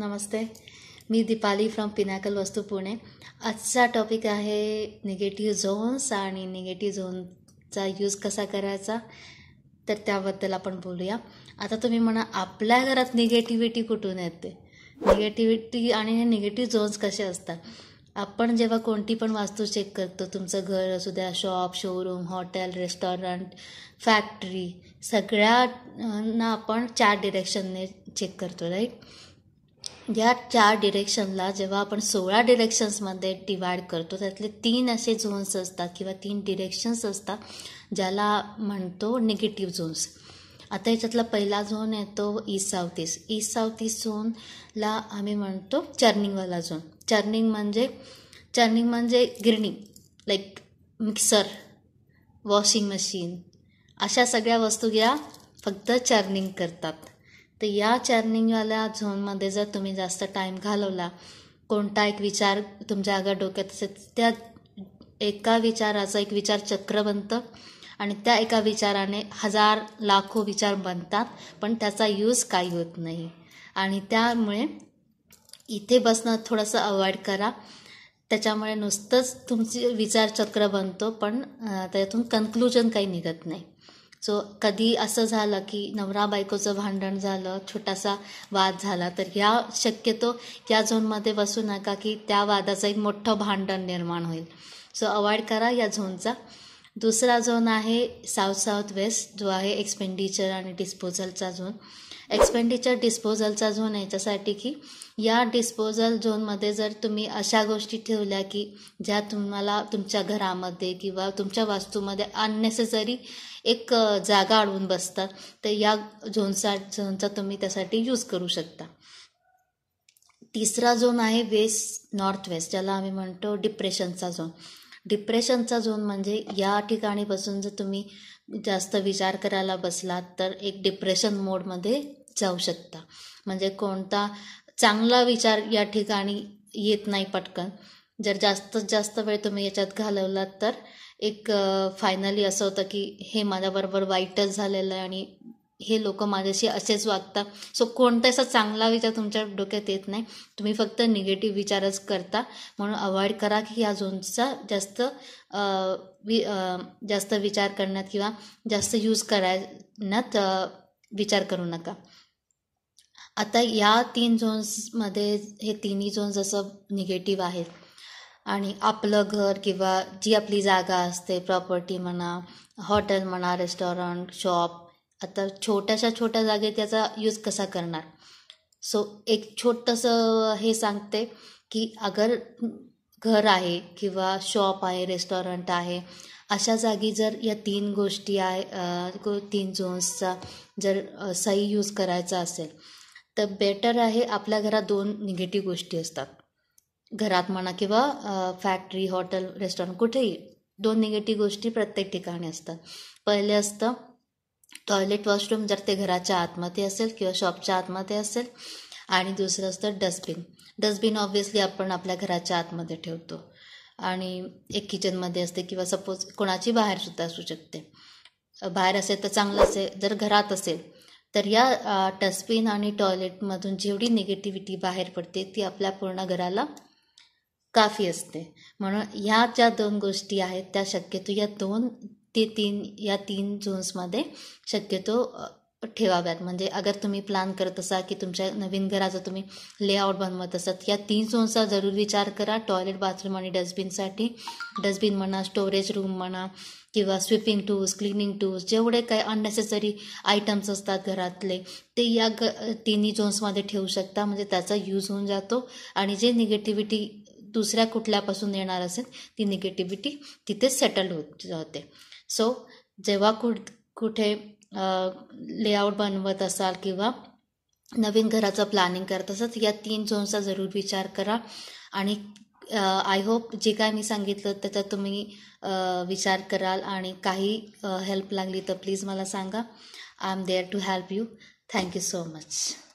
नमस्ते मी Deepali from Pinnacle Vastu Pune आजचा topic आहे निगेटिव्ह झोन्स आणि निगेटिव्ह झोनचा यूज कसा करायचा तर त्याबद्दल आपण बोलूया आता तुम्ही म्हणा आपल्या घरात निगेटिव्हिटी कुठून येते निगेटिव्हिटी आणि हे निगेटिव्ह झोन्स कसे असतात आपण जेव्हा कोणती पण वास्तू चेक करतो तुमचं घर असू द्या shop showroom hotel restaurant factory सगळ्यांना आपण चार डिरेक्शनने चेक करतो राईट या चार डिरेक्शनला जेव्हा आपण सोळा डिरेक्शन्समध्ये डिवाइड करतो त्यातले तीन असे झोन्स असतात किंवा तीन डिरेक्शन्स असतात ज्याला म्हणतो निगेटिव्ह झोन्स आता याच्यातला पहिला झोन येतो east south east east south east झोनला आम्ही म्हणतो चर्निंगवाला झोन चर्निंग म्हणजे चर्निंग म्हणजे गिरणी लाईक मिक्सर वॉशिंग मशीन अशा सगळ्या वस्तू या फक्त चर्निंग करतात तर या चर्निंगवाल्या झोनमध्ये जर तुम्ही जास्त टाईम घालवला कोणता एक विचार तुमच्या आगा डोक्यात असेल त्या एका विचाराचं एक विचार चक्र बनतं आणि त्या एका विचाराने हजार लाखो विचार बनतात पण त्याचा यूज काही होत नाही आणि त्यामुळे इथे बसणं थोडंसं अवॉइड करा त्याच्यामुळे नुसतंच तुमची विचारचक्र बनतो पण त्याच्यातून कन्क्लुजन काही निघत नाही सो कधी असं झालं की नवरा बायकोचं भांडण झालं छोटासा वाद झाला तर ह्या शक्यतो या झोनमध्ये बसू नका की त्या वादाचं एक मोठं भांडण निर्माण होईल सो अवॉइड करा या झोनचा दुसरा झोन आहे साऊथ साऊथ वेस्ट जो आहे एक्सपेंडिचर आणि डिस्पोजलचा झोन एक्सपेंडिचर डिस्पोजलचा झोन याच्यासाठी की या डिस्पोजल झोनमध्ये जर तुम्ही अशा गोष्टी ठेवल्या की ज्या तुम्हाला तुमच्या घरामध्ये किंवा तुमच्या वास्तूमध्ये अननेसेसरी एक जागा अडवून बसतात तर या झोनचा झोनचा तुम्ही त्यासाठी यूज करू शकता तिसरा झोन आहे वेस्ट नॉर्थ वेस्ट ज्याला आम्ही म्हणतो डिप्रेशनचा झोन डिप्रेशनचा झोन म्हणजे या ठिकाणी बसून जर तुम्ही जास्त विचार करायला बसलात तर एक डिप्रेशन मोडमध्ये जाऊ शकता म्हणजे कोणता चांगला विचार या ठिकाणी येत नाही पटकन जर जास्तीत जास्त वेळ तुम्ही याच्यात घालवलात तर एक फायनली असं होतं की हे माझ्याबरोबर वाईटच झालेलं आहे आणि हे लोक माझ्याशी असेच वागतात सो कोणता असा चांगला विचार तुमच्या डोक्यात येत नाही तुम्ही फक्त निगेटिव्ह विचारच करता म्हणून अवॉइड करा की या झोनचा जास्त जास्त विचार करण्यात किंवा जास्त यूज करण्यात विचार करू नका आता या तीन झोन्समध्ये हे तिन्ही झोन्स असं निगेटिव्ह आहेत आणि आपलं घर किंवा जी आपली जागा असते प्रॉपर्टी म्हणा हॉटेल म्हणा रेस्टॉरंट शॉप आता छोट्याशा छोट्या जागेत त्याचा यूज कसा करणार सो एक छोटंसं हे सांगते की अगर घर आहे किंवा शॉप आहे रेस्टॉरंट आहे अशा जागी जर या तीन गोष्टी आहे तीन झोन्सचा जर सही यूज करायचा असेल तर बेटर आहे आपल्या घरात दोन निगेटिव्ह गोष्टी असतात घरात म्हणा किंवा फॅक्टरी हॉटेल रेस्टॉरंट कुठेही दोन निगेटिव्ह गोष्टी प्रत्येक ठिकाणी असतात पहिले असतं टॉयलेट वॉशरूम जर ते घराच्या आतमध्ये असेल किंवा शॉपच्या आतमध्ये असेल आणि दुसरं असतं डस्टबिन डस्टबिन ऑब्व्हियसली आपण आपल्या घराच्या आतमध्ये ठेवतो आणि एक किचनमध्ये असते किंवा सपोज कोणाची बाहेरसुद्धा असू शकते बाहेर असेल तर चांगलं असेल जर घरात असेल तर या डस्टबिन आणि टॉयलेटमधून जेवढी निगेटिव्हिटी बाहेर पडते ती आपल्या पूर्ण घराला काफी असते म्हणून ह्या ज्या दोन गोष्टी आहेत त्या शक्यतो या दोन ते तीन या तीन झोन्समध्ये शक्यतो ठेवाव्यात म्हणजे अगर तुम्ही प्लॅन करत असा की तुमच्या नवीन घराचा तुम्ही लेआउट बनवत असत या तीन झोन्सचा जरूर विचार करा टॉयलेट बाथरूम आणि डस्टबिनसाठी डस्टबिन म्हणा स्टोरेज रूम म्हणा किंवा स्विपिंग टूल्स क्लिनिंग टूल्स जेवढे काही अननेसेसरी आयटम्स असतात घरातले ते या ग तिन्ही झोन्समध्ये ठेवू शकता म्हणजे त्याचा यूज होऊन जातो आणि जे निगेटिव्हिटी दुसऱ्या कुठल्यापासून येणार असेल ती निगेटिव्हिटी तिथेच सेटल होत जाते सो जेव्हा कुठ कुठे लेआउट बनवत असाल किंवा नवीन घराचं प्लॅनिंग करत असाल या तीन झोनचा जरूर विचार करा आणि आय होप जे काय मी सांगितलं त्याचा तुम्ही विचार कराल आणि काही हेल्प लागली तर प्लीज मला सांगा I am there to help you thank you so much